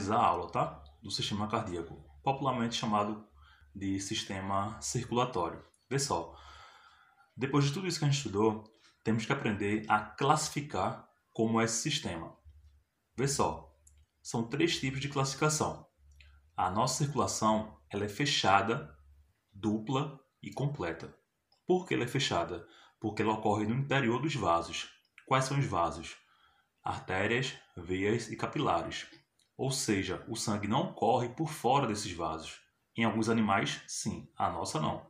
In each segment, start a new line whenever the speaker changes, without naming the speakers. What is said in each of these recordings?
finalizar a aula, tá? Do sistema cardíaco, popularmente chamado de sistema circulatório. Vê só, depois de tudo isso que a gente estudou, temos que aprender a classificar como é esse sistema. Vê só, são três tipos de classificação. A nossa circulação ela é fechada, dupla e completa. Por que ela é fechada? Porque ela ocorre no interior dos vasos. Quais são os vasos? Artérias, veias e capilares. Ou seja, o sangue não corre por fora desses vasos. Em alguns animais, sim, a nossa não.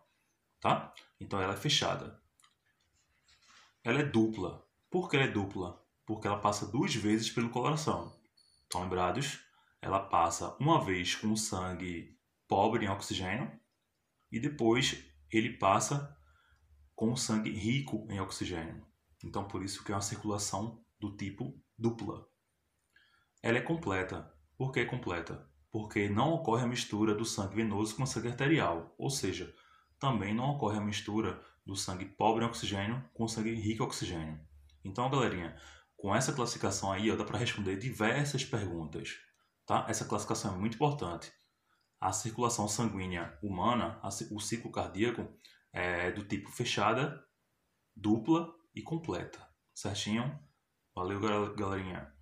Tá? Então ela é fechada. Ela é dupla. Por que ela é dupla? Porque ela passa duas vezes pelo coração. Estão lembrados? Ela passa uma vez com o sangue pobre em oxigênio e depois ele passa com o sangue rico em oxigênio. Então por isso que é uma circulação do tipo dupla. Ela é completa, porque é completa, porque não ocorre a mistura do sangue venoso com o sangue arterial, ou seja, também não ocorre a mistura do sangue pobre em oxigênio com o sangue rico em oxigênio. Então, galerinha, com essa classificação aí, ó, dá para responder diversas perguntas, tá? Essa classificação é muito importante. A circulação sanguínea humana, o ciclo cardíaco, é do tipo fechada, dupla e completa. Certinho? Valeu, galerinha.